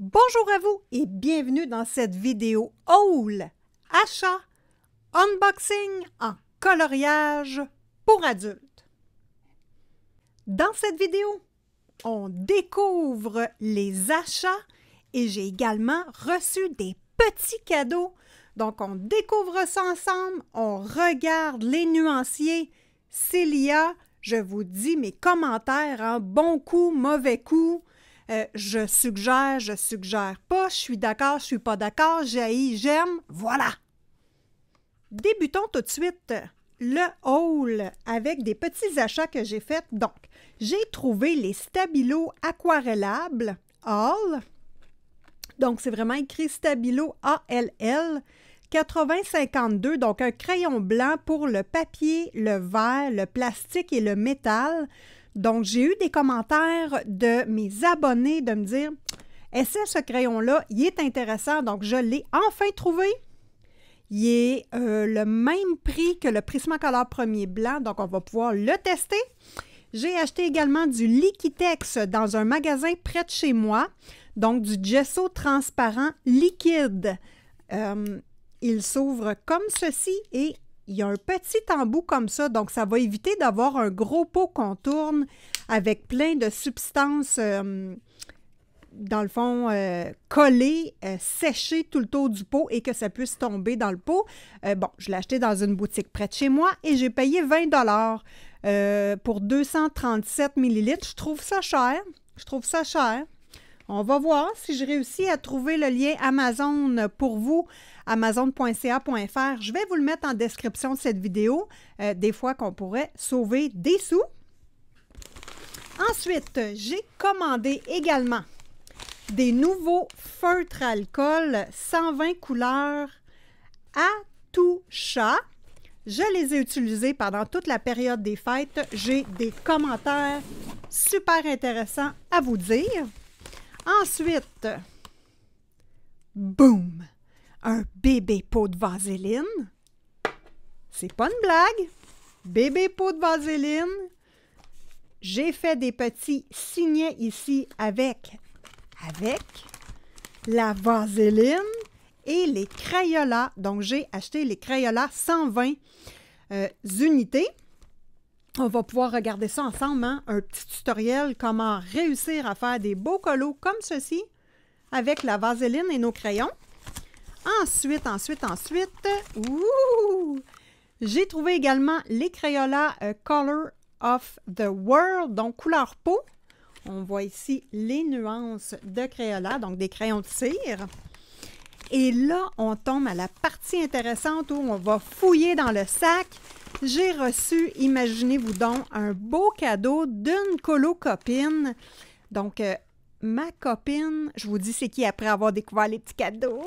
Bonjour à vous et bienvenue dans cette vidéo haul, achat, unboxing en coloriage pour adultes. Dans cette vidéo, on découvre les achats et j'ai également reçu des petits cadeaux. Donc on découvre ça ensemble, on regarde les nuanciers, s'il y a je vous dis mes commentaires, en bon coup, mauvais coup, euh, je suggère, je suggère pas, je suis d'accord, je suis pas d'accord, j'haïs, j'aime, voilà. Débutons tout de suite le haul avec des petits achats que j'ai faits. Donc, j'ai trouvé les Stabilo aquarellables All. Donc, c'est vraiment écrit Stabilo ALL 8052, donc un crayon blanc pour le papier, le verre, le plastique et le métal. Donc, j'ai eu des commentaires de mes abonnés de me dire Essaie ce crayon-là, il est intéressant. Donc, je l'ai enfin trouvé. Il est euh, le même prix que le Prismacolor premier blanc, donc on va pouvoir le tester. J'ai acheté également du Liquitex dans un magasin près de chez moi, donc du gesso transparent liquide. Euh, il s'ouvre comme ceci et il y a un petit embout comme ça, donc ça va éviter d'avoir un gros pot qu'on tourne avec plein de substances, euh, dans le fond, euh, collées, euh, séchées tout le tour du pot et que ça puisse tomber dans le pot. bon, je l'ai acheté dans une boutique près de chez moi et j'ai payé 20 pour 237 millilitres. Je trouve ça cher. Je trouve ça cher. On va voir si je réussis à trouver le lien Amazon pour vous amazon.ca.fr. Je vais vous le mettre en description de cette vidéo, euh, des fois qu'on pourrait sauver des sous. Ensuite, j'ai commandé également des nouveaux feutres alcool 120 couleurs à tout chat. Je les ai utilisés pendant toute la période des fêtes. J'ai des commentaires super intéressants à vous dire. Ensuite, boum! un bébé pot de vaseline. C'est pas une blague. Bébé pot de vaseline. J'ai fait des petits signets ici avec, avec la vaseline et les crayolas. Donc, j'ai acheté les crayolas 120 euh, unités. On va pouvoir regarder ça ensemble, hein? un petit tutoriel comment réussir à faire des beaux colos comme ceci avec la vaseline et nos crayons. Ensuite, ensuite, ensuite, j'ai trouvé également les Crayola euh, Color of the World, donc couleur peau. On voit ici les nuances de Crayola, donc des crayons de cire. Et là, on tombe à la partie intéressante où on va fouiller dans le sac. J'ai reçu, imaginez-vous donc, un beau cadeau d'une colo copine. Donc, euh, ma copine, je vous dis c'est qui après avoir découvert les petits cadeaux.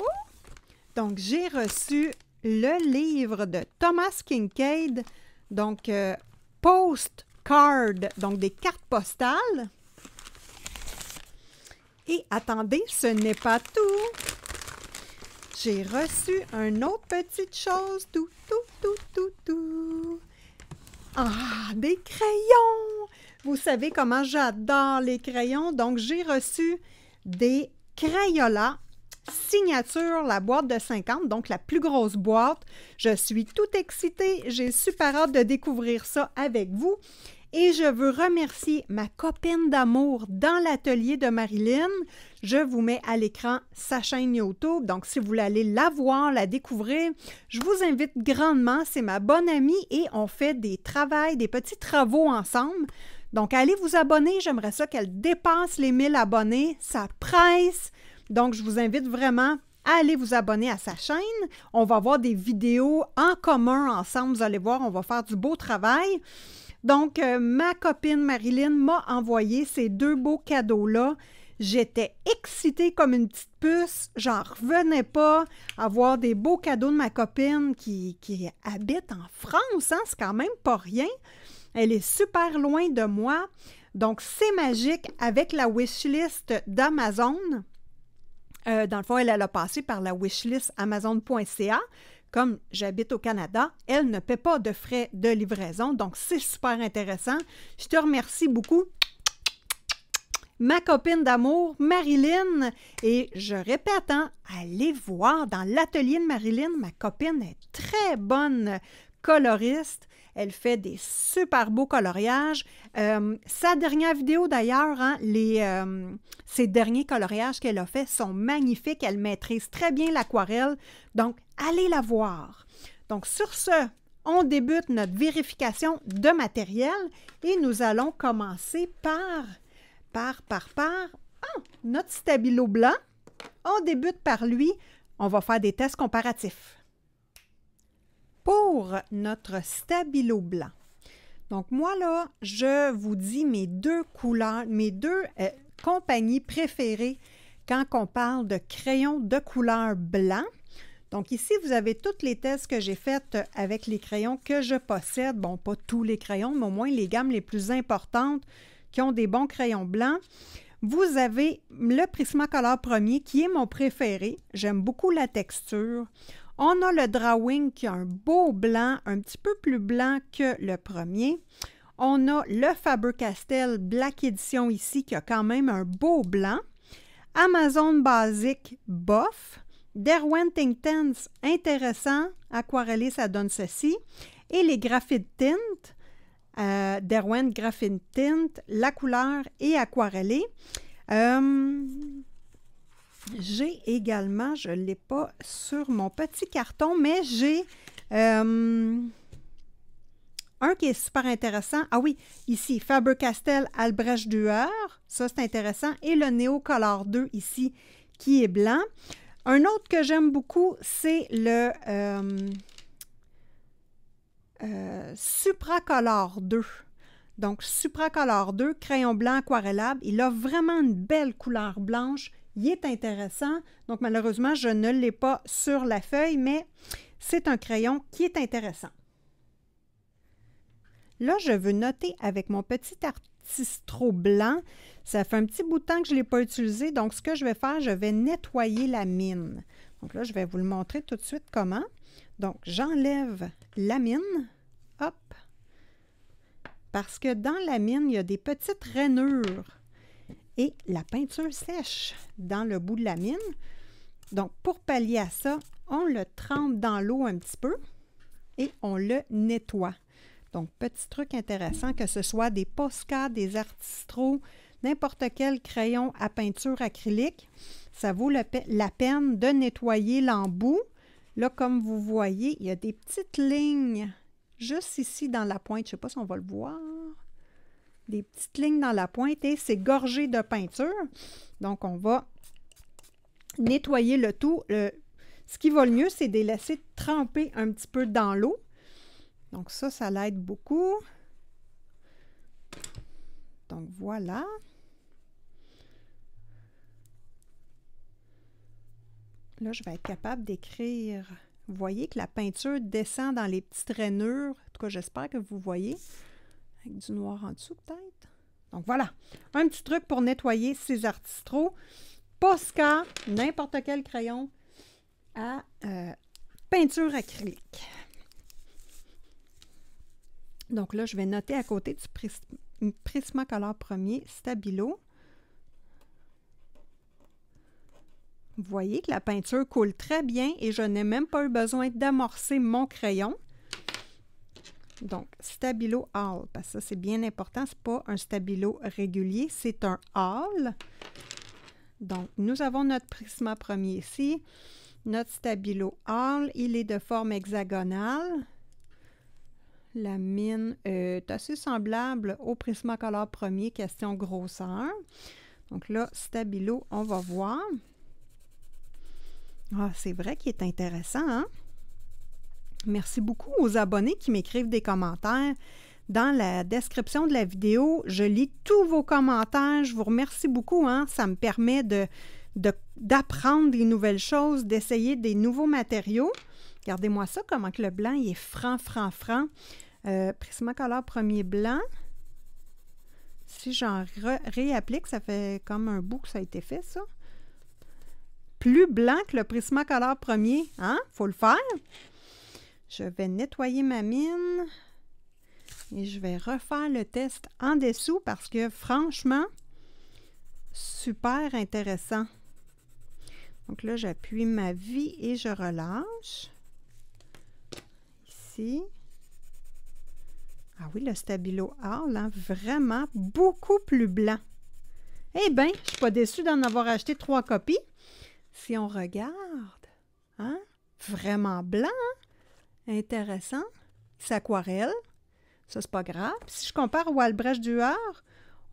Donc, j'ai reçu le livre de Thomas Kincaid, donc euh, Postcard, donc des cartes postales. Et attendez, ce n'est pas tout. J'ai reçu une autre petite chose, tout, tout, tout, tout, tout. Ah, des crayons! Vous savez comment j'adore les crayons, donc j'ai reçu des crayolas signature, la boîte de 50, donc la plus grosse boîte. Je suis tout excitée, j'ai super hâte de découvrir ça avec vous. Et je veux remercier ma copine d'amour dans l'atelier de Marilyn. Je vous mets à l'écran sa chaîne YouTube. Donc, si vous voulez aller la voir, la découvrir, je vous invite grandement. C'est ma bonne amie et on fait des travails, des petits travaux ensemble. Donc, allez vous abonner. J'aimerais ça qu'elle dépasse les 1000 abonnés. Ça presse. Donc, je vous invite vraiment à aller vous abonner à sa chaîne. On va voir des vidéos en commun ensemble. Vous allez voir, on va faire du beau travail. Donc, euh, ma copine Marilyn m'a envoyé ces deux beaux cadeaux-là. J'étais excitée comme une petite puce. J'en revenais pas à voir des beaux cadeaux de ma copine qui, qui habite en France. Hein? C'est quand même pas rien. Elle est super loin de moi. Donc, c'est magique avec la wishlist d'Amazon. Euh, dans le fond, elle, a passé par la wishlist Amazon.ca. Comme j'habite au Canada, elle ne paie pas de frais de livraison, donc c'est super intéressant. Je te remercie beaucoup ma copine d'amour, Marilyn. Et je répète, hein, allez voir dans l'atelier de Marilyn. Ma copine est très bonne coloriste. Elle fait des super beaux coloriages. Euh, sa dernière vidéo d'ailleurs, hein, euh, ses derniers coloriages qu'elle a faits sont magnifiques. Elle maîtrise très bien l'aquarelle. Donc, allez la voir. Donc, sur ce, on débute notre vérification de matériel et nous allons commencer par, par, par, par, oh, notre stabilo blanc. On débute par lui. On va faire des tests comparatifs pour notre stabilo blanc. Donc moi là, je vous dis mes deux couleurs, mes deux euh, compagnies préférées quand on parle de crayons de couleur blanc. Donc ici, vous avez toutes les tests que j'ai faites avec les crayons que je possède. Bon, pas tous les crayons, mais au moins les gammes les plus importantes qui ont des bons crayons blancs. Vous avez le Prismacolor premier qui est mon préféré. J'aime beaucoup la texture. On a le drawing qui a un beau blanc, un petit peu plus blanc que le premier. On a le Faber-Castell Black Edition ici qui a quand même un beau blanc. Amazon Basic Bof. Derwent Intense, intéressant. Aquarellé, ça donne ceci. Et les Graphite Tint. Euh, Derwent Graphite Tint, la couleur et aquarellée. Euh, j'ai également, je ne l'ai pas sur mon petit carton, mais j'ai euh, un qui est super intéressant. Ah oui, ici, Faber-Castell Albrecht Dürer. Ça, c'est intéressant. Et le Neocolor 2 ici, qui est blanc. Un autre que j'aime beaucoup, c'est le euh, euh, Supracolor 2. Donc, Supracolor 2, crayon blanc aquarellable. Il a vraiment une belle couleur blanche il est intéressant. Donc malheureusement, je ne l'ai pas sur la feuille, mais c'est un crayon qui est intéressant. Là, je veux noter avec mon petit artistro blanc. Ça fait un petit bout de temps que je ne l'ai pas utilisé. Donc, ce que je vais faire, je vais nettoyer la mine. Donc là, je vais vous le montrer tout de suite comment. Donc, j'enlève la mine. Hop! Parce que dans la mine, il y a des petites rainures et la peinture sèche dans le bout de la mine. Donc, pour pallier à ça, on le trempe dans l'eau un petit peu et on le nettoie. Donc, petit truc intéressant, que ce soit des Posca, des artistraux, n'importe quel crayon à peinture acrylique, ça vaut la, peine de nettoyer l'embout. Là, comme vous voyez, il y a des petites lignes juste ici dans la pointe. Je ne sais pas si on va le voir des petites lignes dans la pointe et c'est gorgé de peinture. Donc, on va nettoyer le tout. ce qui va le mieux, c'est de les laisser tremper un petit peu dans l'eau. Donc ça, ça l'aide beaucoup. Donc voilà. Là, je vais être capable d'écrire. Vous voyez que la peinture descend dans les petites rainures. En tout cas, j'espère que vous voyez. Avec du noir en dessous, peut-être. Donc voilà, un petit truc pour nettoyer ces artistraux. Posca, n'importe quel crayon à euh, peinture acrylique. Donc là, je vais noter à côté du Prisma color premier Stabilo. Vous voyez que la peinture coule très bien et je n'ai même pas eu besoin d'amorcer mon crayon. Donc, stabilo Hall, parce que ça, c'est bien important. Ce n'est pas un stabilo régulier, c'est un Hall. Donc, nous avons notre prisma premier ici. Notre stabilo Hall, il est de forme hexagonale. La mine est assez semblable au prisma color premier, question grosseur. Donc là, stabilo, on va voir. Ah, c'est vrai qu'il est intéressant, hein? Merci beaucoup aux abonnés qui m'écrivent des commentaires. Dans la description de la vidéo, je lis tous vos commentaires. Je vous remercie beaucoup. Hein? Ça me permet d'apprendre des nouvelles choses, d'essayer des nouveaux matériaux. Regardez-moi ça, comment que le blanc il est franc, franc, franc. Euh, Prismacolor premier blanc. Si j'en réapplique, ça fait comme un bout que ça a été fait, ça. Plus blanc que le Prismacolor premier, hein? Faut le faire. Je vais nettoyer ma mine et je vais refaire le test en dessous parce que franchement, super intéressant. Donc là, j'appuie ma vie et je relâche. Ici. Ah oui, le Stabilo Hall, hein, vraiment beaucoup plus blanc. Eh bien, je ne suis pas déçue d'en avoir acheté trois copies. Si on regarde, hein, vraiment blanc. Hein. Intéressant. C'est aquarelle. Ça, c'est pas grave. Si je compare au Albrecht du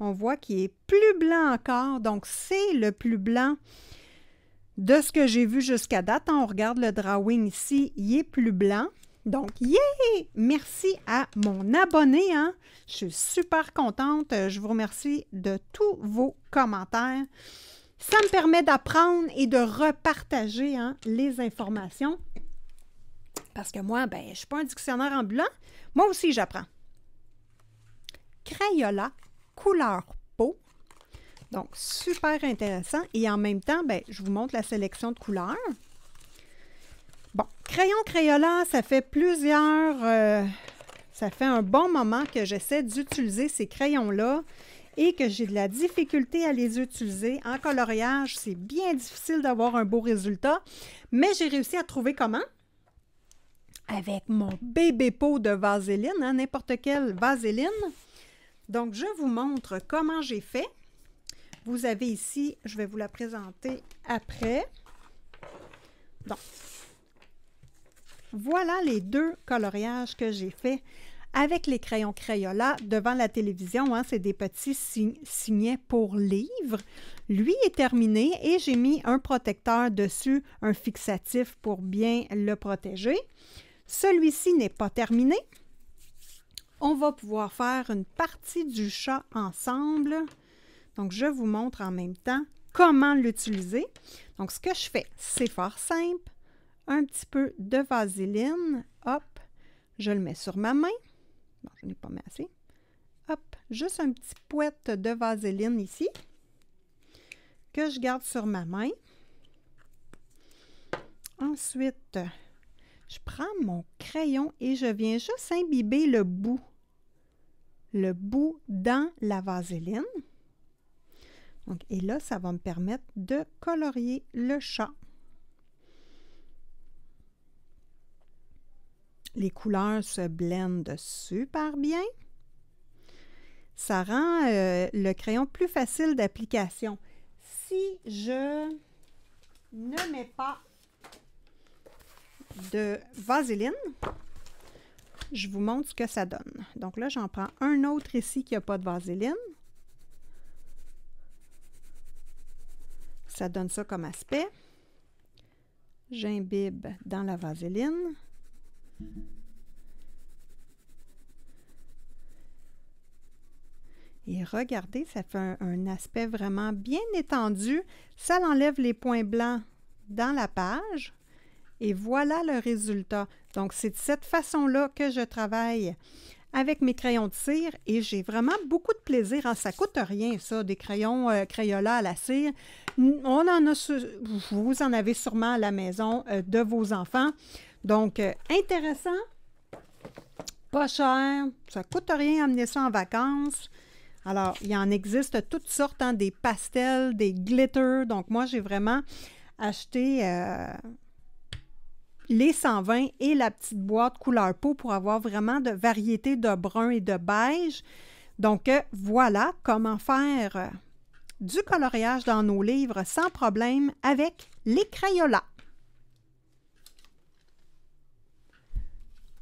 on voit qu'il est plus blanc encore. Donc, c'est le plus blanc de ce que j'ai vu jusqu'à date. On regarde le drawing ici, il est plus blanc. Donc, yay! Merci à mon abonné. Hein. Je suis super contente. Je vous remercie de tous vos commentaires. Ça me permet d'apprendre et de repartager hein, les informations. Parce que moi, ben, je ne suis pas un dictionnaire ambulant. Moi aussi, j'apprends. Crayola, couleur peau. Donc, super intéressant. Et en même temps, ben, je vous montre la sélection de couleurs. Bon, crayon Crayola, ça fait plusieurs... Euh, ça fait un bon moment que j'essaie d'utiliser ces crayons-là et que j'ai de la difficulté à les utiliser. En coloriage, c'est bien difficile d'avoir un beau résultat, mais j'ai réussi à trouver comment avec mon bébé pot de vaseline, hein, n'importe quelle vaseline. Donc, je vous montre comment j'ai fait. Vous avez ici, je vais vous la présenter après. voilà les deux coloriages que j'ai fait avec les crayons Crayola devant la télévision. Hein. C'est des petits signets pour livres. Lui est terminé et j'ai mis un protecteur dessus, un fixatif pour bien le protéger. Celui-ci n'est pas terminé. On va pouvoir faire une partie du chat ensemble. Donc, je vous montre en même temps comment l'utiliser. Donc, ce que je fais, c'est fort simple. Un petit peu de vaseline. Hop, je le mets sur ma main. Bon, je n'ai pas mis assez. Hop, juste un petit poète de vaseline ici que je garde sur ma main. Ensuite, je prends mon crayon et je viens juste imbiber le bout, le bout dans la vaseline. et là, ça va me permettre de colorier le chat. Les couleurs se blendent super bien. Ça rend euh, le crayon plus facile d'application. Si je ne mets pas de vaseline. Je vous montre ce que ça donne. Donc là, j'en prends un autre ici qui n'a pas de vaseline. Ça donne ça comme aspect. J'imbibe dans la vaseline. Et regardez, ça fait un, aspect vraiment bien étendu. Ça enlève les points blancs dans la page. Et voilà le résultat. Donc, c'est de cette façon-là que je travaille avec mes crayons de cire et j'ai vraiment beaucoup de plaisir. Ça ah, ça coûte rien, ça, des crayons euh, Crayola à la cire. On en a, vous en avez sûrement à la maison euh, de vos enfants. Donc, euh, intéressant, pas cher, ça coûte rien amener ça en vacances. Alors, il en existe toutes sortes, hein, des pastels, des glitters. Donc, moi, j'ai vraiment acheté les 120 et la petite boîte couleur peau pour avoir vraiment de variété de brun et de beige. Donc euh, voilà comment faire euh, du coloriage dans nos livres sans problème avec les Crayolas.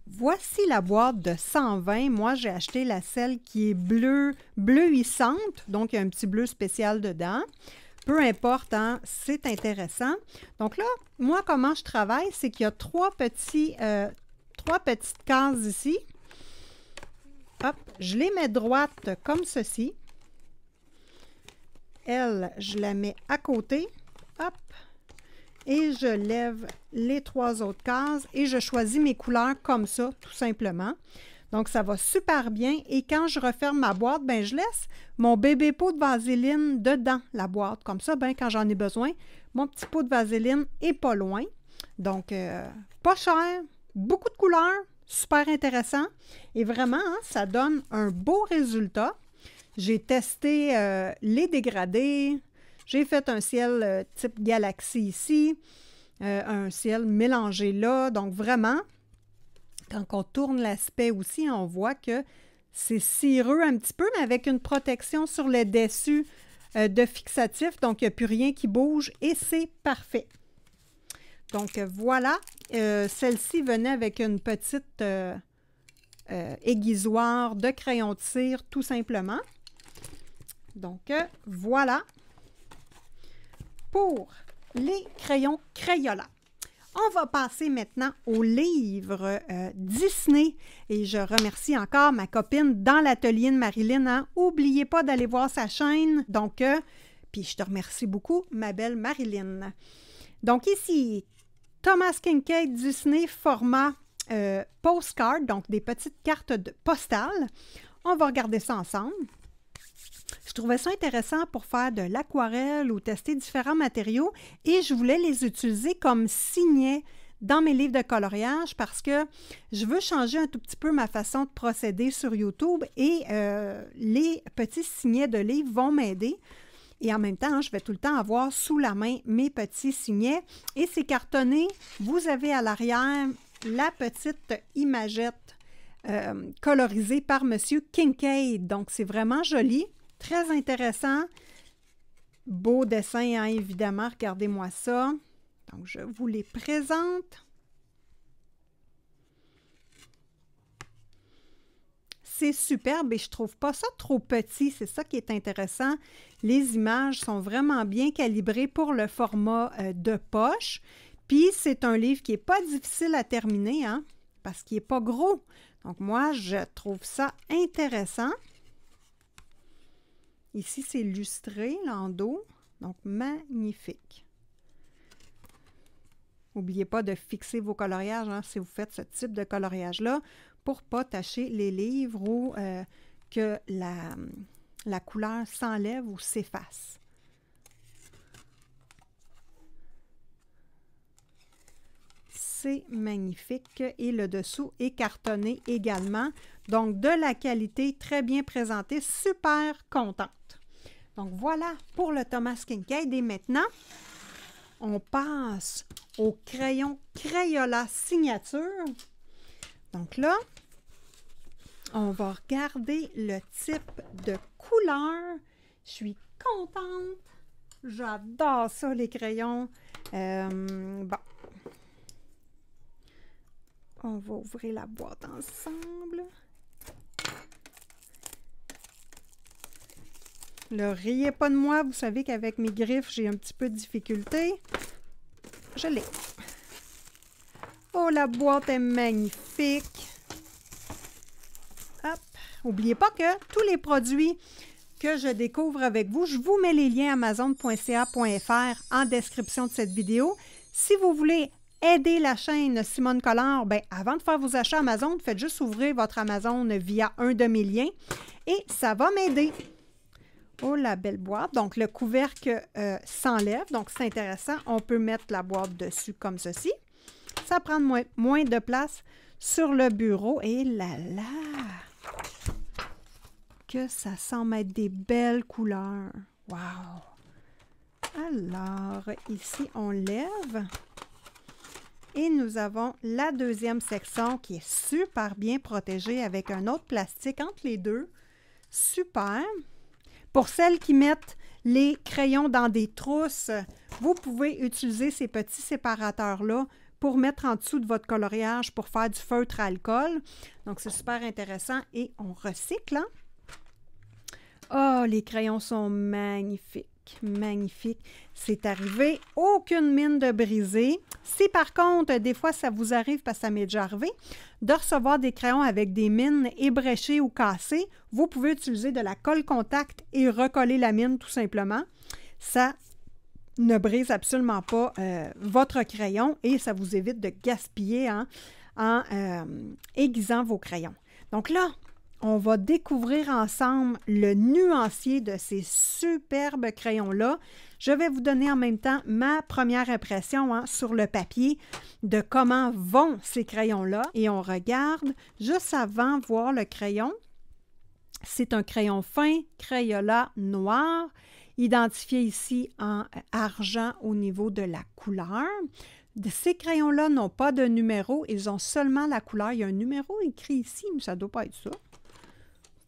Voici la boîte de 120. Moi, j'ai acheté la celle qui est bleu bleuissante, donc il y a un petit bleu spécial dedans peu importe, hein, c'est intéressant. Donc là, moi, comment je travaille, c'est qu'il y a trois, petits, euh, trois petites cases ici. Hop, je les mets droite comme ceci. Elle, je la mets à côté. Hop. Et je lève les trois autres cases et je choisis mes couleurs comme ça, tout simplement. Donc, ça va super bien. Et quand je referme ma boîte, ben, je laisse mon bébé pot de vaseline dedans la boîte. Comme ça, ben, quand j'en ai besoin, mon petit pot de vaseline est pas loin. Donc, euh, pas cher, beaucoup de couleurs, super intéressant. Et vraiment, hein, ça donne un beau résultat. J'ai testé euh, les dégradés. J'ai fait un ciel euh, type galaxie ici, un ciel mélangé là. Donc, vraiment, quand on tourne l'aspect aussi, on voit que c'est cireux un petit peu, mais avec une protection sur le dessus euh, de fixatif. Donc, il n'y a plus rien qui bouge et c'est parfait. Donc, euh, voilà. Euh, celle-ci venait avec une petite aiguisoire de crayon de cire, tout simplement. Donc, voilà pour les crayons Crayola. On va passer maintenant au livre euh, Disney. Et je remercie encore ma copine dans l'atelier de Marilyn. N'oubliez hein. pas d'aller voir sa chaîne. Donc, euh, puis je te remercie beaucoup, ma belle Marilyn. Donc ici, Thomas Kincaid Disney format euh, postcard, donc des petites cartes de postales. On va regarder ça ensemble trouvais ça intéressant pour faire de l'aquarelle ou tester différents matériaux et je voulais les utiliser comme signets dans mes livres de coloriage parce que je veux changer un tout petit peu ma façon de procéder sur YouTube et euh, les petits signets de livres vont m'aider. Et en même temps, je vais tout le temps avoir sous la main mes petits signets. Et c'est cartonné. Vous avez à l'arrière la petite imagette euh, colorisée par M. Kincaid. Donc, c'est vraiment joli. Très intéressant. Beau dessin, hein, évidemment. Regardez-moi ça. Donc, je vous les présente. c'est superbe et je trouve pas ça trop petit. C'est ça qui est intéressant. Les images sont vraiment bien calibrées pour le format euh, de poche. Puis c'est un livre qui n'est pas difficile à terminer, hein, parce qu'il n'est pas gros. Donc moi, je trouve ça intéressant. Ici, c'est lustré, l'endos. Donc, magnifique. N'oubliez pas de fixer vos coloriages hein, si vous faites ce type de coloriage-là pour ne pas tacher les livres ou euh, que la, la couleur s'enlève ou s'efface. C'est magnifique et le dessous est cartonné également. Donc de la qualité, très bien présenté, super content. Donc voilà pour le Thomas Kincaid. Et maintenant, on passe au crayon Crayola Signature. Donc là, on va regarder le type de couleur. Je suis contente. J'adore ça, les crayons. Euh, bon. On va ouvrir la boîte ensemble. Ne riez pas de moi, vous savez qu'avec mes griffes, j'ai un petit peu de difficulté. Je l'ai. Oh, la boîte est magnifique. Hop. Oubliez pas que tous les produits que je découvre avec vous, je vous mets les liens amazon.ca.fr en description de cette vidéo. Si vous voulez aider la chaîne Simone Collard, ben, avant de faire vos achats Amazon, faites juste ouvrir votre Amazon via un de mes liens et ça va m'aider. Oh, la belle boîte. Donc, le couvercle euh, s'enlève. Donc, c'est intéressant. On peut mettre la boîte dessus comme ceci. Ça prend moins, de place sur le bureau. Et là là! Que ça sent être des belles couleurs. Wow! Alors, ici, on lève. Et nous avons la deuxième section qui est super bien protégée avec un autre plastique entre les deux. Super! Pour celles qui mettent les crayons dans des trousses, vous pouvez utiliser ces petits séparateurs-là pour mettre en dessous de votre coloriage pour faire du feutre alcool. Donc, c'est super intéressant et on recycle. Hein? Oh, les crayons sont magnifiques magnifique, C'est arrivé, aucune mine de brisée. Si par contre, des fois, ça vous arrive, parce que ça m'est déjà arrivé, de recevoir des crayons avec des mines ébréchées ou cassées, vous pouvez utiliser de la colle contact et recoller la mine tout simplement. Ça ne brise absolument pas euh, votre crayon et ça vous évite de gaspiller en euh, aiguisant vos crayons. Donc là, on va découvrir ensemble le nuancier de ces superbes crayons-là. Je vais vous donner en même temps ma première impression hein, sur le papier de comment vont ces crayons-là. Et on regarde juste avant voir le crayon. C'est un crayon fin, crayola noir, identifié ici en argent au niveau de la couleur. Ces crayons-là n'ont pas de numéro, ils ont seulement la couleur. Il y a un numéro écrit ici, mais ça ne doit pas être ça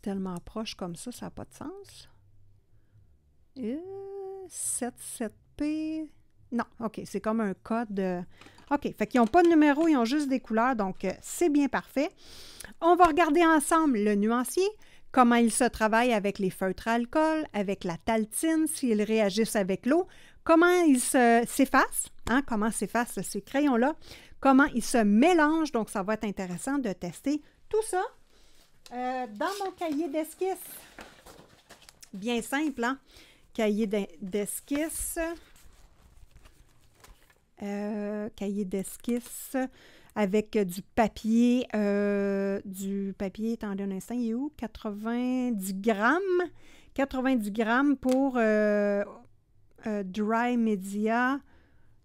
tellement proche comme ça, ça n'a pas de sens. 7, euh, 77P. Non, OK, c'est comme un code. OK, fait qu'ils n'ont pas de numéro, ils ont juste des couleurs, donc euh, c'est bien parfait. On va regarder ensemble le nuancier, comment il se travaille avec les feutres alcool, avec la taltine, s'ils réagissent avec l'eau, comment ils s'effacent, hein, comment s'effacent ces crayons-là, comment ils se mélangent, donc ça va être intéressant de tester tout ça euh, dans mon cahier d'esquisse, bien simple, hein? cahier d'esquisse, euh, cahier d'esquisse avec du papier, euh, du papier, attendez un instant, il est où? 90 grammes, 90 grammes pour Dry Media.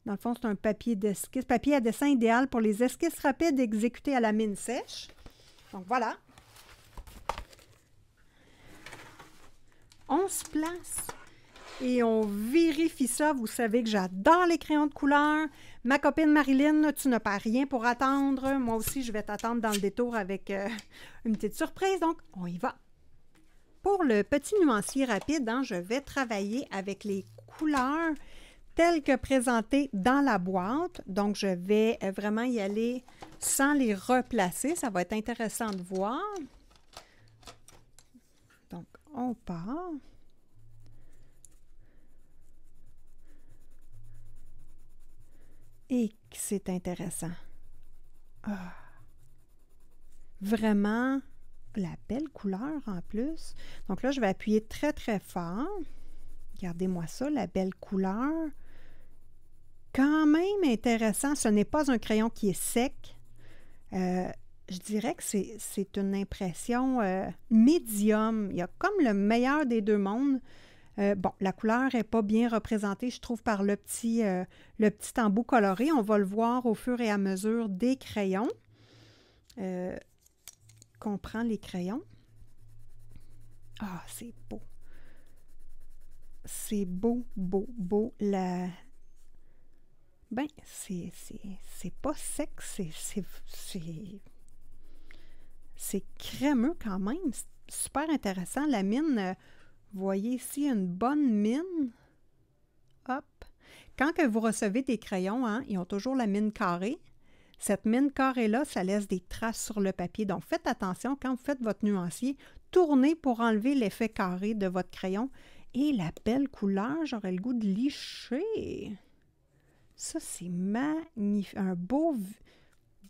Dans le fond, c'est un papier d'esquisse, papier à dessin idéal pour les esquisses rapides exécutées à la mine sèche. Donc voilà. On se place Et on vérifie ça. Vous savez que j'adore les crayons de couleur. Ma copine Marilyn, tu n'as pas rien pour attendre. Moi aussi, je vais t'attendre dans le détour avec euh, une petite surprise. Donc, on y va. Pour le petit nuancier rapide, hein, je vais travailler avec les couleurs telles que présentées dans la boîte. Donc, je vais euh, vraiment y aller sans les replacer. Ça va être intéressant de voir on part. Et c'est intéressant. Ah. Vraiment la belle couleur en plus. Donc là, je vais appuyer très très fort. Regardez-moi ça, la belle couleur. Quand même intéressant. Ce n'est pas un crayon qui est sec. Euh, je dirais que c'est une impression euh, médium. Il y a comme le meilleur des deux mondes. Euh, bon, la couleur n'est pas bien représentée, je trouve, par le petit, euh, le petit embout coloré. On va le voir au fur et à mesure des crayons. qu'on prend les crayons. Ah, c'est beau. C'est beau, beau, beau. La, ben, c'est pas sec, c'est c'est crémeux quand même. Super intéressant. La mine, euh, vous voyez ici une bonne mine. Hop. Quand que vous recevez des crayons, hein, ils ont toujours la mine carrée. Cette mine carrée-là, ça laisse des traces sur le papier. Donc faites attention quand vous faites votre nuancier. Tournez pour enlever l'effet carré de votre crayon. Et la belle couleur, j'aurais le goût de licher. Ça, c'est magnifique. Un beau,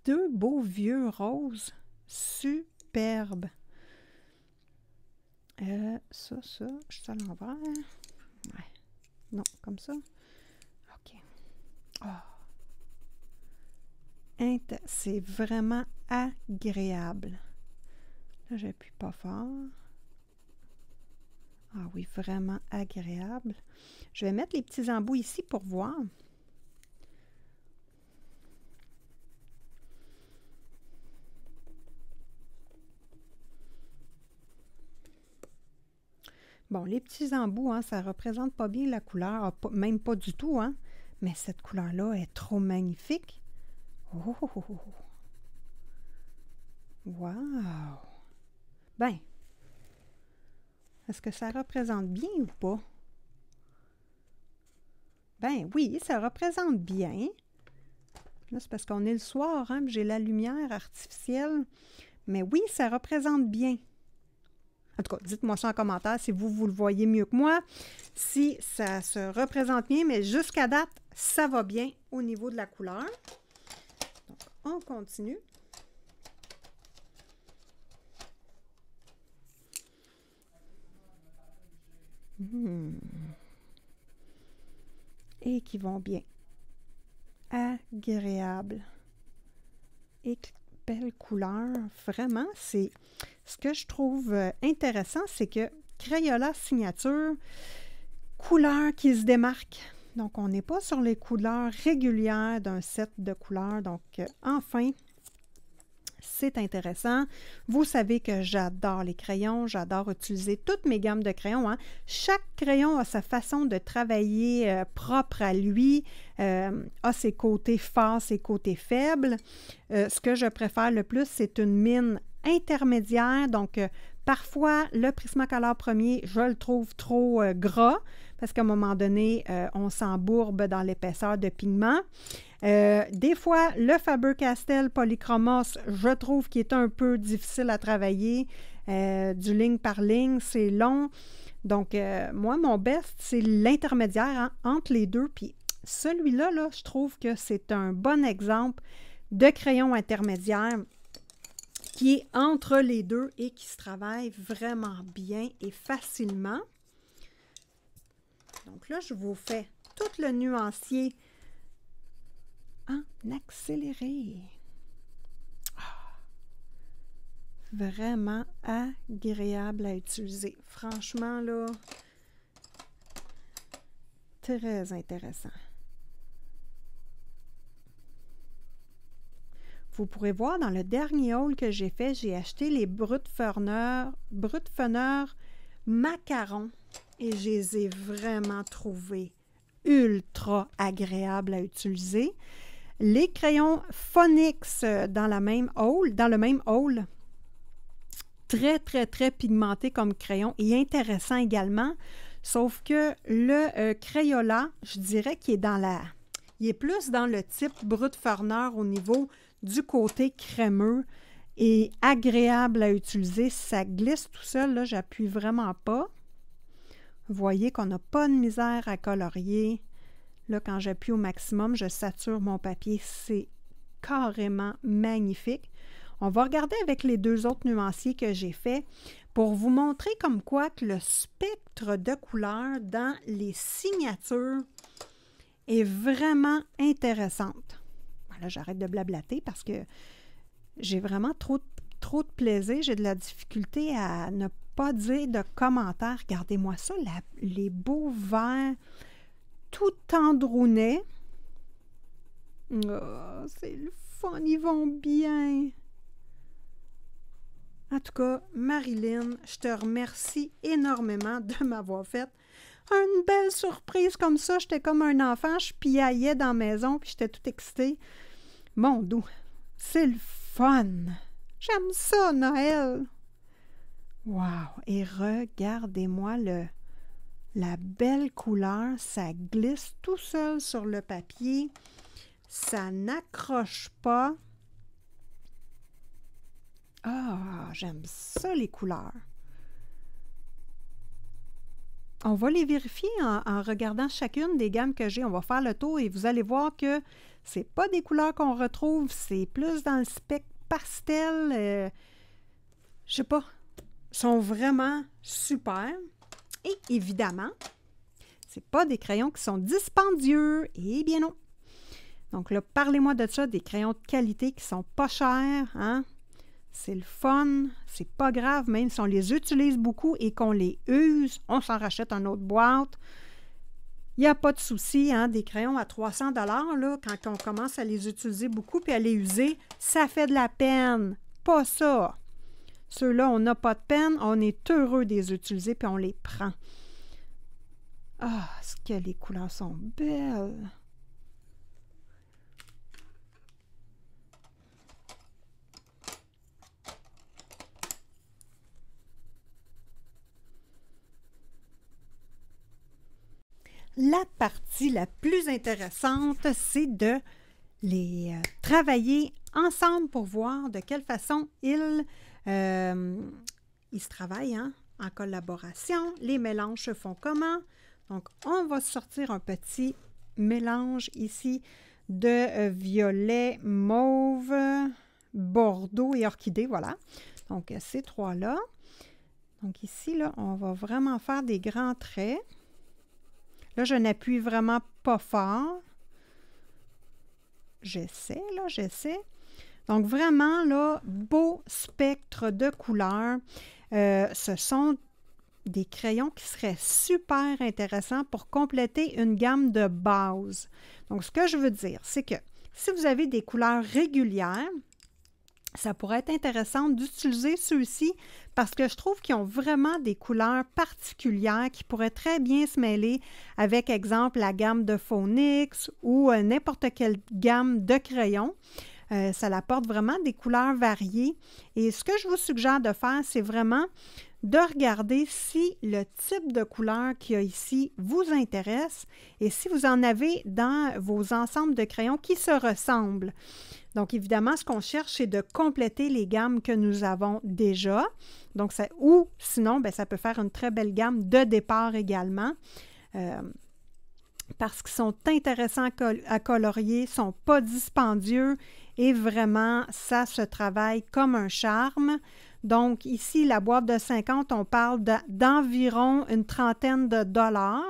deux beaux vieux roses. Super superbe. Euh, ça, ça, je suis à Ouais. Non, comme ça. OK. Ah. C'est vraiment agréable. Là, j'appuie pas fort. Ah oui, vraiment agréable. Je vais mettre les petits embouts ici pour voir. Bon, les petits embouts, hein, ça ne représente pas bien la couleur, ah, même pas du tout, hein? mais cette couleur-là est trop magnifique. Oh, oh, oh, oh! Wow! Ben, est-ce que ça représente bien ou pas? Ben oui, ça représente bien. Là, c'est parce qu'on est le soir, hein, j'ai la lumière artificielle. Mais oui, ça représente bien. En tout cas, dites-moi ça en commentaire si vous, vous le voyez mieux que moi, si ça se représente bien, mais jusqu'à date, ça va bien au niveau de la couleur. Donc, on continue. Hmm. Et qui vont bien. Agréable. Et belle couleur. Vraiment, c'est ce que je trouve euh, intéressant, c'est que Crayola Signature, couleur qui se démarque. Donc, on n'est pas sur les couleurs régulières d'un set de couleurs. Donc, euh, enfin, c'est intéressant. Vous savez que j'adore les crayons, j'adore utiliser toutes mes gammes de crayons. Hein. Chaque crayon a sa façon de travailler euh, propre à lui, euh, a ses côtés forts, ses côtés faibles. Euh, ce que je préfère le plus, c'est une mine intermédiaire, donc Parfois, le Prismacolor premier, je le trouve trop gras, parce qu'à un moment donné, euh, on s'embourbe dans l'épaisseur de pigment. Euh, des fois, le Faber-Castell Polychromos, je trouve qu'il est un peu difficile à travailler. Euh, du ligne par ligne, c'est long. Donc, moi, mon best, c'est l'intermédiaire entre les deux. Puis celui-là, là, je trouve que c'est un bon exemple de crayon intermédiaire qui est entre les deux et qui se travaille vraiment bien et facilement. Donc là, je vous fais tout le nuancier en accéléré. Ah! vraiment agréable à utiliser. Franchement, là, très intéressant. Vous pourrez voir dans le dernier haul que j'ai fait, j'ai acheté les Brut Feneur Macaron et je les ai vraiment trouvés ultra agréables à utiliser. Les crayons Phonix euh, dans la même hall, dans le même hall, très très très pigmenté comme crayon et intéressant également, sauf que le euh, crayola, je dirais qu'il est dans la il est plus dans le type brut farneur au niveau du côté crémeux et agréable à utiliser, ça glisse tout seul là, j'appuie vraiment pas. Voyez qu'on n'a pas de misère à colorier. Là, quand j'appuie au maximum, je sature mon papier. C'est carrément magnifique. On va regarder avec les deux autres nuanciers que j'ai faits pour vous montrer comme quoi que le spectre de couleurs dans les signatures est vraiment intéressante. Voilà, ben j'arrête de blablater parce que j'ai vraiment trop, trop de plaisir. J'ai de la difficulté à ne pas dire de commentaires. Regardez-moi ça, les beaux verres tout tendrounets. Oh, c'est le fun, ils vont bien. En tout cas, Marilyn, je te remercie énormément de m'avoir fait une belle surprise comme ça. J'étais comme un enfant, je piaillais dans la maison, puis j'étais tout excitée. Mon doux, c'est le fun. J'aime ça, Noël. Wow! Et regardez-moi le, la belle couleur. Ça glisse tout seul sur le papier. Ça n'accroche pas. Ah, j'aime ça les couleurs. On va les vérifier en, regardant chacune des gammes que j'ai. On va faire le tour et vous allez voir que c'est pas des couleurs qu'on retrouve, c'est plus dans le spectre pastel. Euh, je sais pas, sont vraiment super. Et évidemment, ce pas des crayons qui sont dispendieux. Eh bien non. Donc là, parlez-moi de ça, des crayons de qualité qui sont pas chers. Hein? C'est le fun, c'est pas grave, même si on les utilise beaucoup et qu'on les use, on s'en rachète en autre boîte. Il n'y a pas de souci, hein? des crayons à 300 dollars quand on commence à les utiliser beaucoup et à les user, ça fait de la peine. Pas ça. Ceux-là, on n'a pas de peine, on est heureux de les utiliser, puis on les prend. Ah, ce que les couleurs sont belles! la partie la plus intéressante, c'est de les euh, travailler ensemble pour voir de quelle façon ils, euh, se travaillent hein, en collaboration. Les mélanges se font comment? Donc, on va sortir un petit mélange ici de euh, violet, mauve, bordeaux et orchidée, voilà. Donc, ces trois-là. Donc ici, là, on va vraiment faire des grands traits. Là, je n'appuie vraiment pas fort. J'essaie, là, j'essaie. Donc vraiment, là, beau spectre de couleurs. Euh, ce sont des crayons qui seraient super intéressants pour compléter une gamme de base. Donc, ce que je veux dire, c'est que si vous avez des couleurs régulières, ça pourrait être intéressant d'utiliser ceux-ci parce que je trouve qu'ils ont vraiment des couleurs particulières qui pourraient très bien se mêler avec, exemple, la gamme de Phonix ou euh, n'importe quelle gamme de crayons. Euh, ça apporte vraiment des couleurs variées. Et ce que je vous suggère de faire, c'est vraiment de regarder si le type de couleur qu'il y a ici vous intéresse et si vous en avez dans vos ensembles de crayons qui se ressemblent. Donc, évidemment, ce qu'on cherche, c'est de compléter les gammes que nous avons déjà. Donc, ou sinon, ben, ça peut faire une très belle gamme de départ également. Euh, parce qu'ils sont intéressants à, colorier à colorier, sont pas dispendieux et vraiment, ça se travaille comme un charme. Donc ici, la boîte de 50, on parle d'environ une trentaine de dollars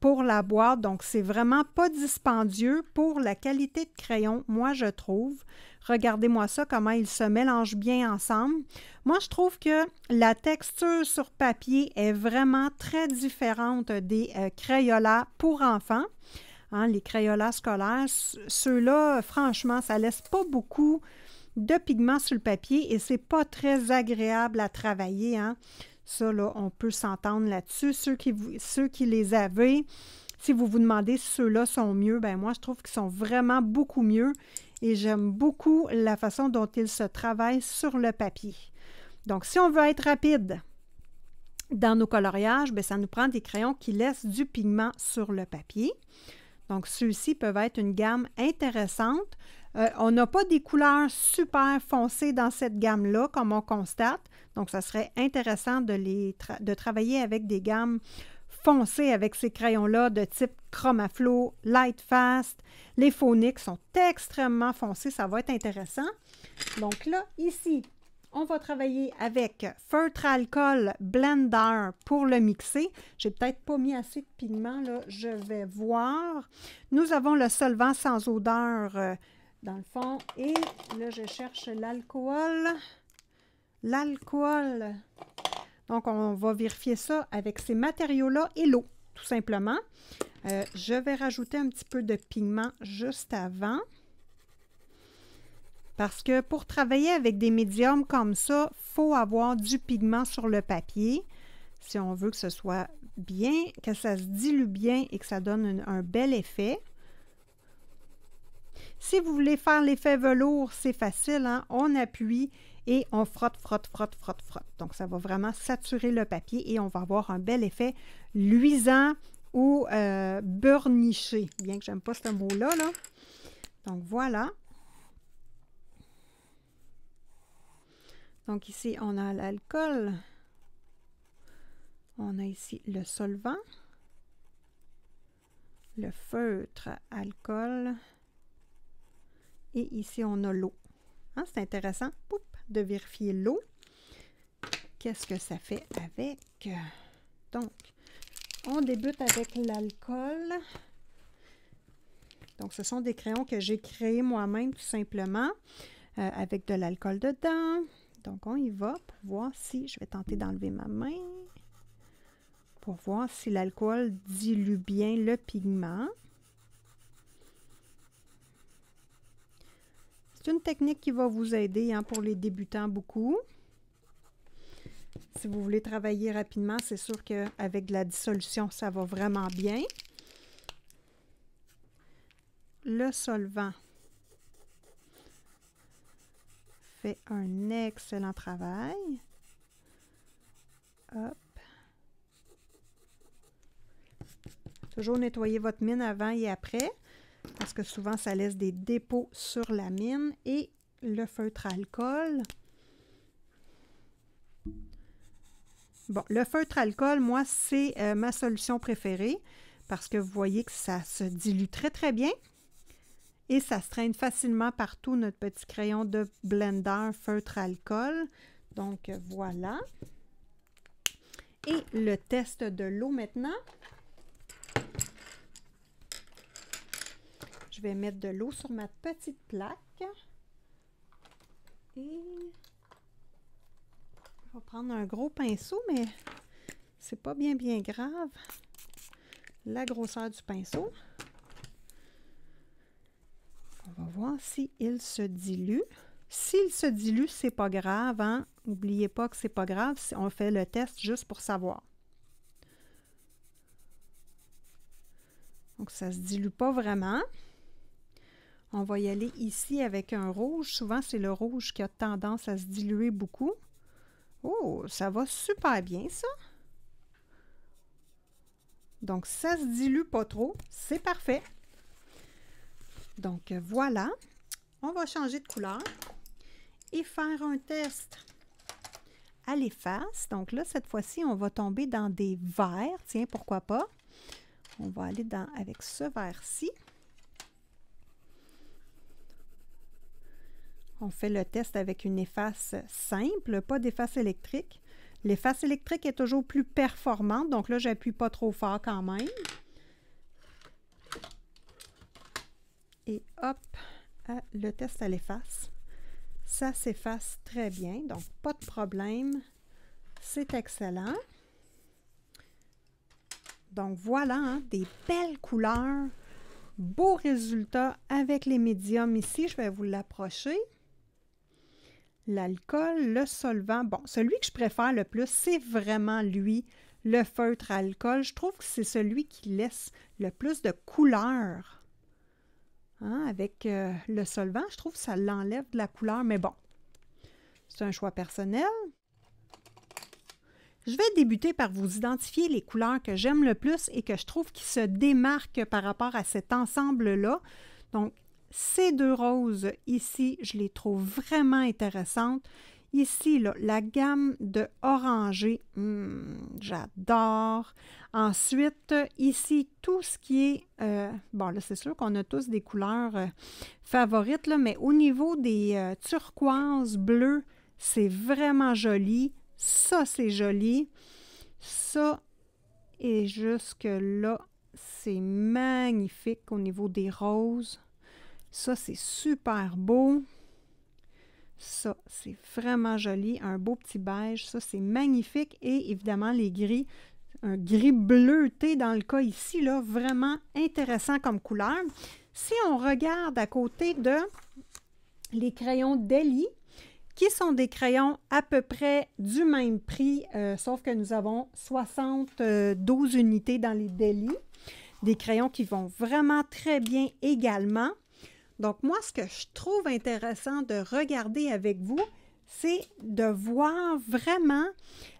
pour la boîte. Donc c'est vraiment pas dispendieux pour la qualité de crayon, moi je trouve. Regardez-moi ça, comment ils se mélangent bien ensemble. Moi, je trouve que la texture sur papier est vraiment très différente des euh, Crayolas pour enfants. Hein, les crayolas scolaires, ceux-là, franchement, ça laisse pas beaucoup de pigments sur le papier et c'est pas très agréable à travailler. Hein. Ça, là, on peut s'entendre là-dessus. Ceux qui, ceux qui les avaient, si vous vous demandez si ceux-là sont mieux, ben moi, je trouve qu'ils sont vraiment beaucoup mieux et j'aime beaucoup la façon dont ils se travaillent sur le papier. Donc, si on veut être rapide dans nos coloriages, ben, ça nous prend des crayons qui laissent du pigment sur le papier. Donc, ceux-ci peuvent être une gamme intéressante. Euh, on n'a pas des couleurs super foncées dans cette gamme-là, comme on constate. Donc, ça serait intéressant de, de travailler avec des gammes foncées avec ces crayons-là de type Chromaflow, Lightfast. Les phoniques sont extrêmement foncés. Ça va être intéressant. Donc là, ici, on va travailler avec feutre alcool blender pour le mixer. J'ai peut-être pas mis assez de pigment là. Je vais voir. Nous avons le solvant sans odeur euh, dans le fond. Et là, je cherche l'alcool. L'alcool. Donc, on va vérifier ça avec ces matériaux-là et l'eau, tout simplement. Euh, je vais rajouter un petit peu de pigment juste avant. Parce que pour travailler avec des médiums comme ça, faut avoir du pigment sur le papier si on veut que ce soit bien, que ça se dilue bien et que ça donne un, bel effet. Si vous voulez faire l'effet velours, c'est facile. Hein? On appuie et on frotte, frotte, frotte, frotte, frotte. Donc, ça va vraiment saturer le papier et on va avoir un bel effet luisant ou euh, burniché, bien que j'aime pas ce mot-là. Là. Donc, voilà. Donc ici, on a l'alcool. On a ici le solvant, le feutre alcool. Et ici, on a l'eau. Hein, c'est intéressant de vérifier l'eau. Qu'est-ce que ça fait avec? Donc, on débute avec l'alcool. Donc, ce sont des crayons que j'ai créés moi-même, tout simplement, euh, avec de l'alcool dedans, donc, on y va pour voir si, je vais tenter d'enlever ma main, pour voir si l'alcool dilue bien le pigment. C'est une technique qui va vous aider hein, pour les débutants beaucoup. Si vous voulez travailler rapidement, c'est sûr qu'avec de la dissolution, ça va vraiment bien. Le solvant, un excellent travail. Toujours nettoyer votre mine avant et après, parce que souvent, ça laisse des dépôts sur la mine. Et le feutre alcool. Bon, le feutre alcool, moi, c'est euh, ma solution préférée parce que vous voyez que ça se dilue très, très bien et ça se traîne facilement partout, notre petit crayon de blender feutre alcool. Donc voilà. Et le test de l'eau maintenant. Je vais mettre de l'eau sur ma petite plaque. Et je vais prendre un gros pinceau, mais c'est pas bien bien grave. La grosseur du pinceau. On va voir s'il se dilue. S'il se dilue, c'est pas grave. Hein. N'oubliez pas que c'est pas grave. On fait le test juste pour savoir. Donc, ça ne se dilue pas vraiment. On va y aller ici avec un rouge. Souvent, c'est le rouge qui a tendance à se diluer beaucoup. Oh, ça va super bien, ça. Donc, ça se dilue pas trop. C'est parfait. Donc euh, voilà, on va changer de couleur et faire un test à l'efface. Donc là, cette fois-ci, on va tomber dans des verres. Tiens, pourquoi pas? On va aller avec ce vert-ci. On fait le test avec une efface simple, pas d'efface électrique. L'efface électrique est toujours plus performante, donc là, n'appuie pas trop fort quand même. et hop, ah, le test à l'efface. Ça s'efface très bien, donc pas de problème. C'est excellent. Donc voilà, hein, des belles couleurs, Beau résultat avec les médiums ici. Je vais vous l'approcher. L'alcool, le solvant. Bon, celui que je préfère le plus, c'est vraiment lui, le feutre à alcool. Je trouve que c'est celui qui laisse le plus de couleurs Hein, avec euh, le solvant, je trouve que ça l'enlève de la couleur, mais bon, c'est un choix personnel. Je vais débuter par vous identifier les couleurs que j'aime le plus et que je trouve qui se démarquent par rapport à cet ensemble-là. Donc, ces deux roses ici, je les trouve vraiment intéressantes. Ici, la gamme de orangé, hmm, j'adore. Ensuite, ici, tout ce qui est... Euh, bon, là, c'est sûr qu'on a tous des couleurs euh, favorites, là, mais au niveau des euh, turquoises bleues, c'est vraiment joli. Ça, c'est joli. Ça, et jusque-là, c'est magnifique au niveau des roses. Ça, c'est super beau. Ça, c'est vraiment joli, un beau petit beige, ça c'est magnifique et évidemment les gris, un gris bleuté dans le cas ici, là, vraiment intéressant comme couleur. Si on regarde à côté de les crayons Deli, qui sont des crayons à peu près du même prix, euh, sauf que nous avons 72 unités dans les Deli. Des crayons qui vont vraiment très bien également. Donc, moi, ce que je trouve intéressant de regarder avec vous, c'est de voir vraiment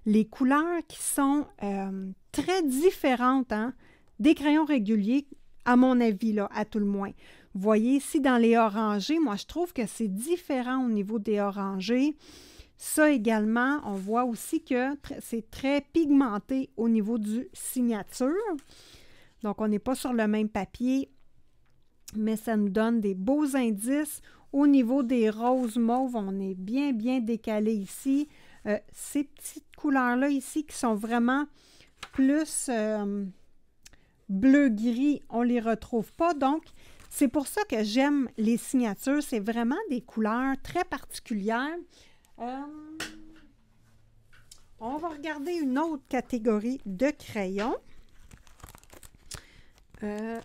les couleurs qui sont euh, très différentes hein, des crayons réguliers, à mon avis, là, à tout le moins. Vous voyez ici dans les orangés, moi je trouve que c'est différent au niveau des orangés. Ça également, on voit aussi que c'est très pigmenté au niveau du signature. Donc, on n'est pas sur le même papier mais ça nous donne des beaux indices. Au niveau des roses mauves, on est bien, bien décalé ici. Euh, ces petites couleurs-là ici qui sont vraiment plus euh, bleu-gris, on ne les retrouve pas. Donc, c'est pour ça que j'aime les signatures. C'est vraiment des couleurs très particulières. Euh, on va regarder une autre catégorie de crayons. euh,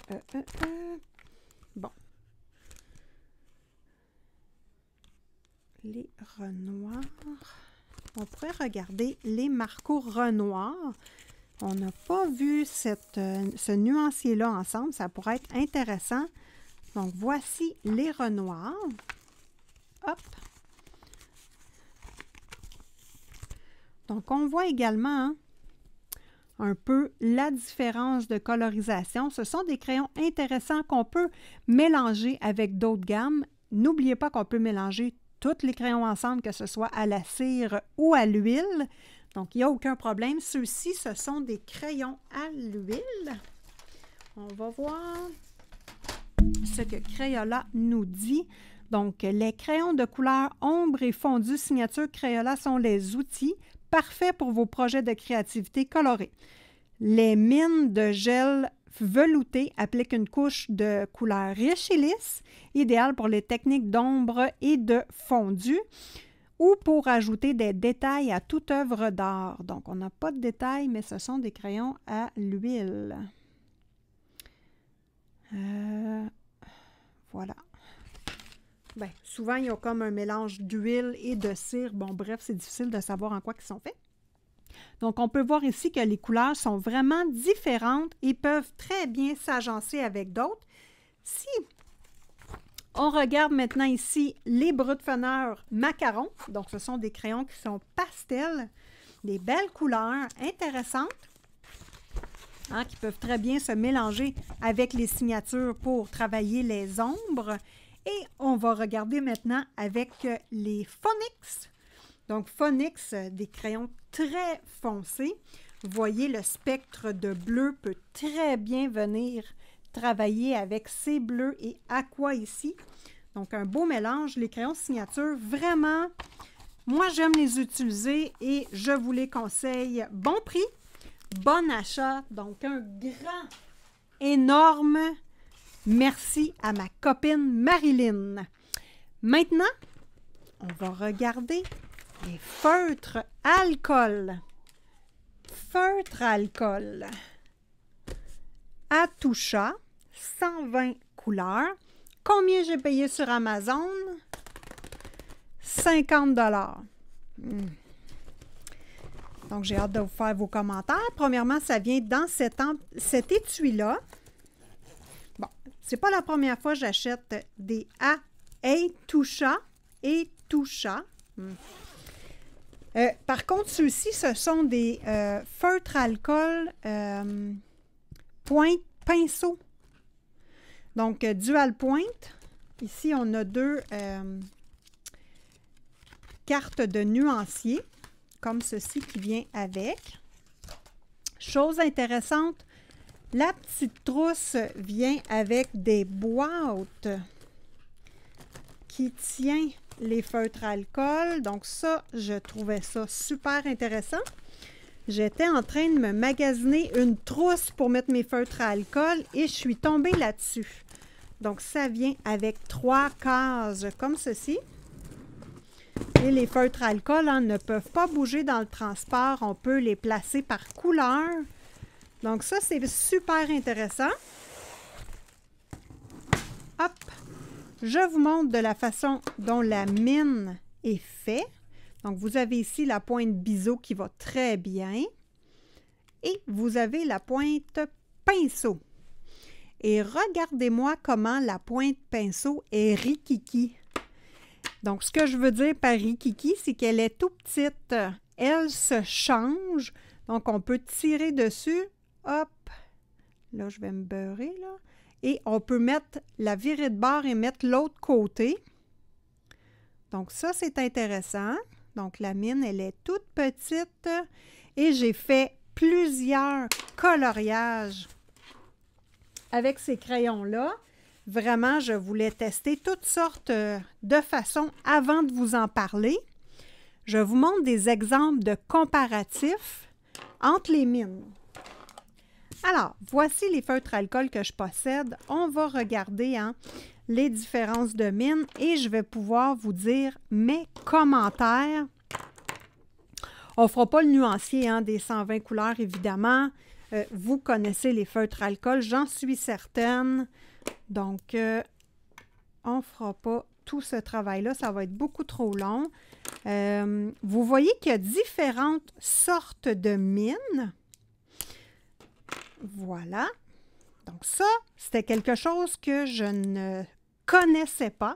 les Renoirs. On pourrait regarder les Marco Renoir. On n'a pas vu cette, euh, ce nuancier-là ensemble. Ça pourrait être intéressant. Donc, voici les Renoirs. Hop! Donc, on voit également hein, un peu la différence de colorisation. Ce sont des crayons intéressants qu'on peut mélanger avec d'autres gammes. N'oubliez pas qu'on peut mélanger tous les crayons ensemble, que ce soit à la cire ou à l'huile. Donc, il n'y a aucun problème. Ceux-ci, ce sont des crayons à l'huile. On va voir ce que Crayola nous dit. Donc, les crayons de couleur ombre et fondu signature Crayola sont les outils parfaits pour vos projets de créativité colorée. Les mines de gel velouté applique une couche de couleur riche et lisse, idéale pour les techniques d'ombre et de fondu ou pour ajouter des détails à toute œuvre d'art. Donc, on n'a pas de détails, mais ce sont des crayons à l'huile. Euh, voilà. Bien, souvent, ils ont comme un mélange d'huile et de cire. Bon, bref, c'est difficile de savoir en quoi ils sont faits. Donc, on peut voir ici que les couleurs sont vraiment différentes et peuvent très bien s'agencer avec d'autres. Si on regarde maintenant ici les feuneur macarons, donc ce sont des crayons qui sont pastels, des belles couleurs intéressantes. Hein, qui peuvent très bien se mélanger avec les signatures pour travailler les ombres. Et on va regarder maintenant avec euh, les phonics. Donc, Phonix, euh, des crayons très foncés. Vous voyez, le spectre de bleu peut très bien venir travailler avec ces bleus et aqua ici. Donc, un beau mélange. Les crayons signature, vraiment, moi, j'aime les utiliser et je vous les conseille. Bon prix, bon achat. Donc, un grand, énorme merci à ma copine Marilyn. Maintenant, on va regarder feutre alcool. Feutre alcool. Atoucha, 120 couleurs. Combien j'ai payé sur Amazon? 50 dollars. Hmm. Donc, j'ai hâte de vous faire vos commentaires. Premièrement, ça vient dans cet, étui-là. Bon, c'est pas la première fois que j'achète des A, et toucha et toucha. Hmm. Euh, par contre, ceux-ci, ce sont des euh, feutres alcool euh, pointe pinceau. Donc, dual pointe. Ici, on a deux cartes de nuancier, comme ceci qui vient avec. Chose intéressante, la petite trousse vient avec des boîtes qui tient les feutres alcool. Donc ça, je trouvais ça super intéressant. J'étais en train de me magasiner une trousse pour mettre mes feutres à alcool et je suis tombée là-dessus. Donc ça vient avec trois cases comme ceci. Et les feutres alcool hein, ne peuvent pas bouger dans le transport. On peut les placer par couleur. Donc ça, c'est super intéressant. Hop, je vous montre de la façon dont la mine est faite. Donc, vous avez ici la pointe biseau qui va très bien. Et vous avez la pointe pinceau. Et regardez-moi comment la pointe pinceau est rikiki. Donc, ce que je veux dire par rikiki, c'est qu'elle est tout petite. Elle se change. Donc, on peut tirer dessus. Hop! Là, je vais me beurrer, là. Et on peut mettre la virée de bord et mettre l'autre côté. Donc ça, c'est intéressant. Donc la mine, elle est toute petite et j'ai fait plusieurs coloriages avec ces crayons-là. Vraiment, je voulais tester toutes sortes euh, de façons avant de vous en parler. Je vous montre des exemples de comparatifs entre les mines. Alors, voici les feutres alcool que je possède. On va regarder hein, les différences de mines et je vais pouvoir vous dire mes commentaires. On ne fera pas le nuancier hein, des 120 couleurs, évidemment. Euh, vous connaissez les feutres alcool, j'en suis certaine. Donc, euh, on ne fera pas tout ce travail-là. Ça va être beaucoup trop long. Euh, vous voyez qu'il y a différentes sortes de mines. Voilà. Donc ça, c'était quelque chose que je ne connaissais pas.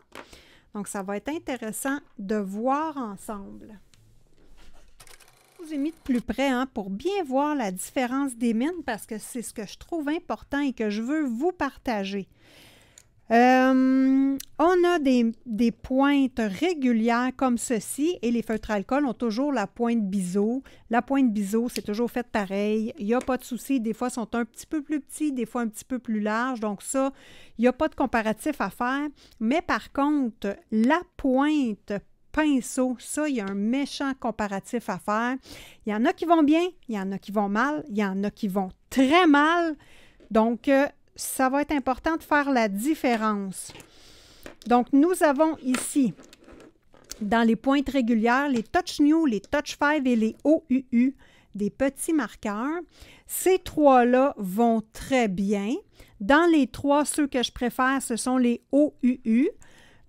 Donc ça va être intéressant de voir ensemble. Je vous ai mis de plus près hein, pour bien voir la différence des mines parce que c'est ce que je trouve important et que je veux vous partager. Euh, on a des, pointes régulières comme ceci et les feutres alcool ont toujours la pointe biseau. La pointe biseau, c'est toujours fait pareil. Il n'y a pas de souci. Des fois, sont un petit peu plus petits, des fois un petit peu plus larges. Donc ça, il n'y a pas de comparatif à faire. Mais par contre, la pointe pinceau. Ça, il y a un méchant comparatif à faire. Il y en a qui vont bien, il y en a qui vont mal, il y en a qui vont très mal. Donc, euh, ça va être important de faire la différence. Donc, nous avons ici, dans les pointes régulières, les Touch New, les Touch Five » et les OUU, des petits marqueurs. Ces trois-là vont très bien. Dans les trois, ceux que je préfère, ce sont les OUU.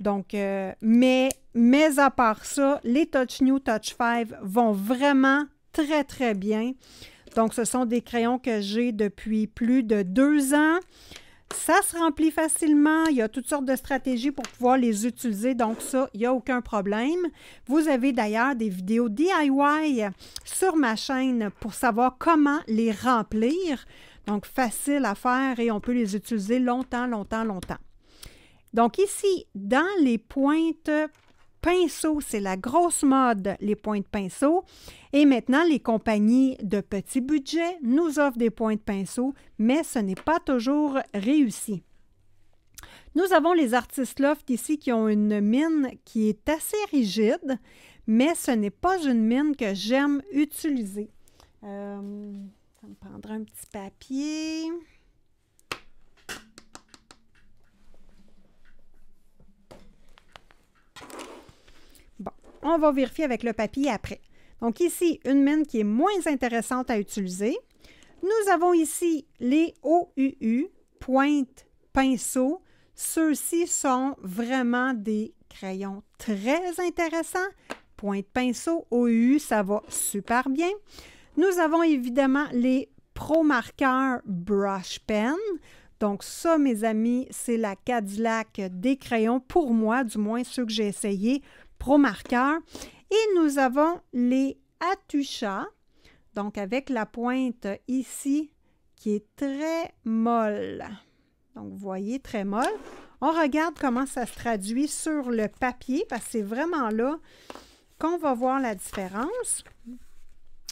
Donc, euh, mais, mais à part ça, les Touch New, Touch Five » vont vraiment très, très bien. Donc, ce sont des crayons que j'ai depuis plus de deux ans. Ça se remplit facilement. Il y a toutes sortes de stratégies pour pouvoir les utiliser. Donc, ça, il n'y a aucun problème. Vous avez d'ailleurs des vidéos DIY sur ma chaîne pour savoir comment les remplir. Donc, facile à faire et on peut les utiliser longtemps, longtemps, longtemps. Donc, ici, dans les pointes pinceau, c'est la grosse mode, les points de pinceau. Et maintenant, les compagnies de petit budget nous offrent des points de pinceau, mais ce n'est pas toujours réussi. Nous avons les artistes loft ici qui ont une mine qui est assez rigide, mais ce n'est pas une mine que j'aime utiliser. Euh, ça me un petit papier. on va vérifier avec le papier après. Donc ici, une main qui est moins intéressante à utiliser. Nous avons ici les OUU, pointe, pinceau. Ceux-ci sont vraiment des crayons très intéressants. Pointe, pinceau, OUU, ça va super bien. Nous avons évidemment les Pro Brush Pen. Donc ça, mes amis, c'est la Cadillac des crayons, pour moi, du moins ceux que j'ai essayés pro-marqueur Et nous avons les Atucha, donc avec la pointe ici qui est très molle. Donc, vous voyez, très molle. On regarde comment ça se traduit sur le papier parce que c'est vraiment là qu'on va voir la différence.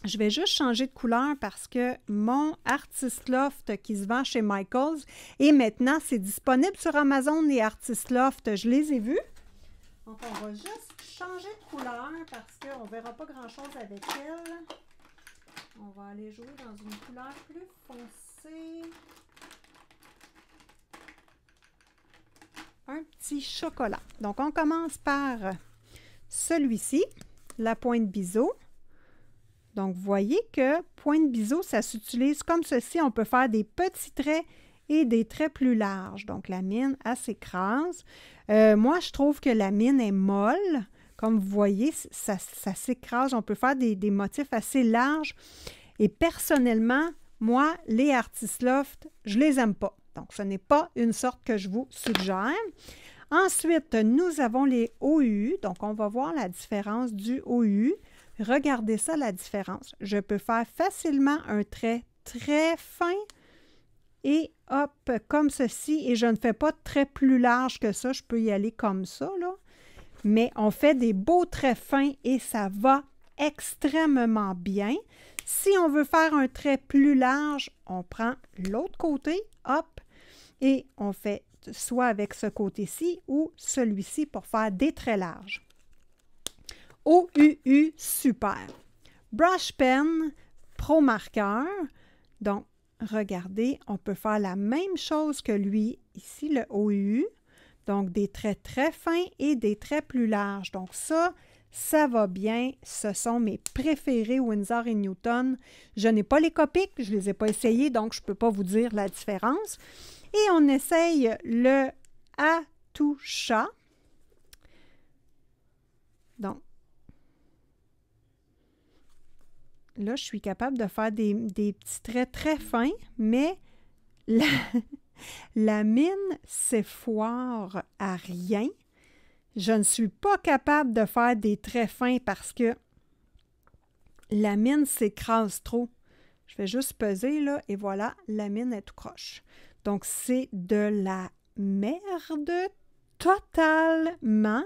Je vais juste changer de couleur parce que mon Artist Loft qui se vend chez Michaels et maintenant c'est disponible sur Amazon les Artist Loft, je les ai vus. Donc, on va juste changer de couleur parce qu'on ne verra pas grand-chose avec elle. On va aller jouer dans une couleur plus foncée. Un petit chocolat. Donc, on commence par celui-ci, la pointe biseau. Donc, vous voyez que pointe biseau, ça s'utilise comme ceci. On peut faire des petits traits et des traits plus larges. Donc la mine, assez s'écrase. Euh, moi, je trouve que la mine est molle. Comme vous voyez, ça, s'écrase. On peut faire des, motifs assez larges. Et personnellement, moi, les Artist Loft, je les aime pas. Donc, ce n'est pas une sorte que je vous suggère. Ensuite, nous avons les OU. Donc, on va voir la différence du OU. Regardez ça, la différence. Je peux faire facilement un trait très fin et hop, comme ceci, et je ne fais pas de plus large que ça, je peux y aller comme ça, là. Mais on fait des beaux traits fins et ça va extrêmement bien. Si on veut faire un trait plus large, on prend l'autre côté, hop, et on fait soit avec ce côté-ci ou celui-ci pour faire des traits larges. OUU, super. Brush Pen, Pro Marqueur. Donc, regardez, on peut faire la même chose que lui, ici le OU, donc des traits très fins et des traits plus larges. Donc ça, ça va bien. Ce sont mes préférés Windsor et Newton. Je n'ai pas les copiques, je ne les ai pas essayés, donc je ne peux pas vous dire la différence. Et on essaye le chat là, je suis capable de faire des, petits traits très fins, mais la, mine, mine foire à rien. Je ne suis pas capable de faire des traits fins parce que la mine s'écrase trop. Je vais juste peser là et voilà, la mine est tout croche. Donc c'est de la merde totalement.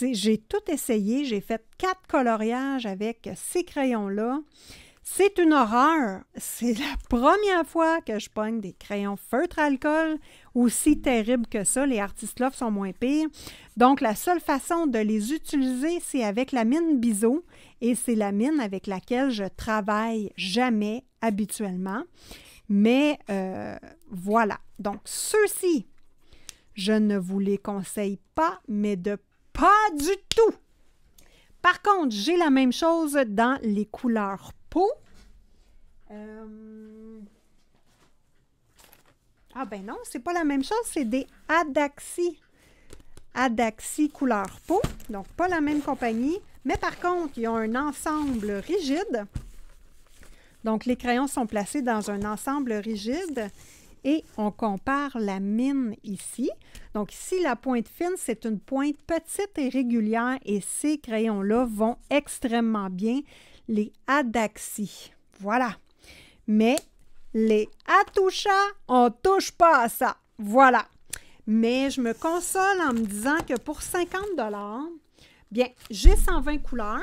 J'ai tout essayé, j'ai fait quatre coloriages avec ces crayons-là. C'est une horreur. C'est la première fois que je pogne des crayons feutre alcool, aussi terribles que ça. Les artistes love sont moins pires. Donc, la seule façon de les utiliser, c'est avec la mine Biseau. Et c'est la mine avec laquelle je travaille jamais habituellement. Mais euh, voilà. Donc, ceux-ci, je ne vous les conseille pas, mais de pas du tout. Par contre, j'ai la même chose dans les couleurs peau. Euh, ah ben non, c'est pas la même chose, c'est des Adaxi. Adaxi couleur peau, donc pas la même compagnie. Mais par contre, ils ont un ensemble rigide. Donc, les crayons sont placés dans un ensemble rigide et on compare la mine ici. Donc ici, la pointe fine, c'est une pointe petite et régulière et ces crayons-là vont extrêmement bien, les Adaxi. Voilà. Mais les Atoucha, on ne touche pas à ça. Voilà. Mais je me console en me disant que pour 50 bien, j'ai 120 couleurs.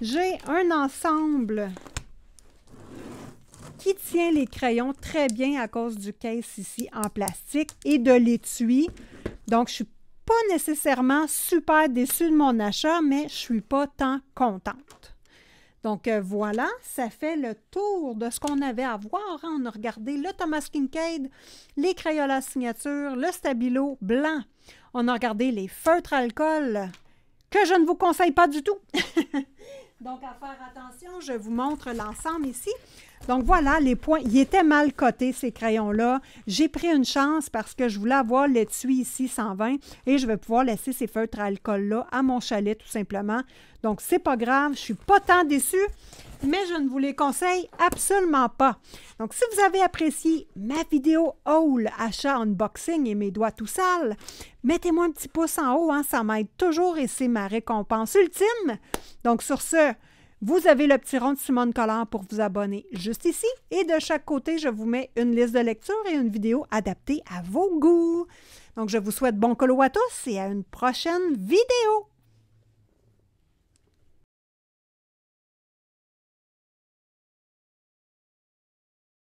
J'ai un ensemble qui tient les crayons très bien à cause du caisse ici en plastique et de l'étui. Donc, je ne suis pas nécessairement super déçue de mon achat, mais je suis pas tant contente. Donc euh, voilà, ça fait le tour de ce qu'on avait à voir. Hein. On a regardé le Thomas Kincaid, les Crayola Signature, le Stabilo blanc. On a regardé les feutres alcool, que je ne vous conseille pas du tout. Donc à faire attention, je vous montre l'ensemble ici. Donc voilà les points. Ils étaient mal cotés, ces crayons-là. J'ai pris une chance parce que je voulais avoir l'étui ici 120 et je vais pouvoir laisser ces feutres à alcool-là à mon chalet tout simplement. Donc c'est pas grave, je suis pas tant déçue, mais je ne vous les conseille absolument pas. Donc si vous avez apprécié ma vidéo haul achat unboxing et mes doigts tout sales, mettez-moi un petit pouce en haut, hein, ça m'aide toujours et c'est ma récompense ultime. Donc sur ce, vous avez le petit rond de Simone Collard pour vous abonner juste ici. Et de chaque côté, je vous mets une liste de lecture et une vidéo adaptée à vos goûts. Donc, je vous souhaite bon colo à tous et à une prochaine vidéo.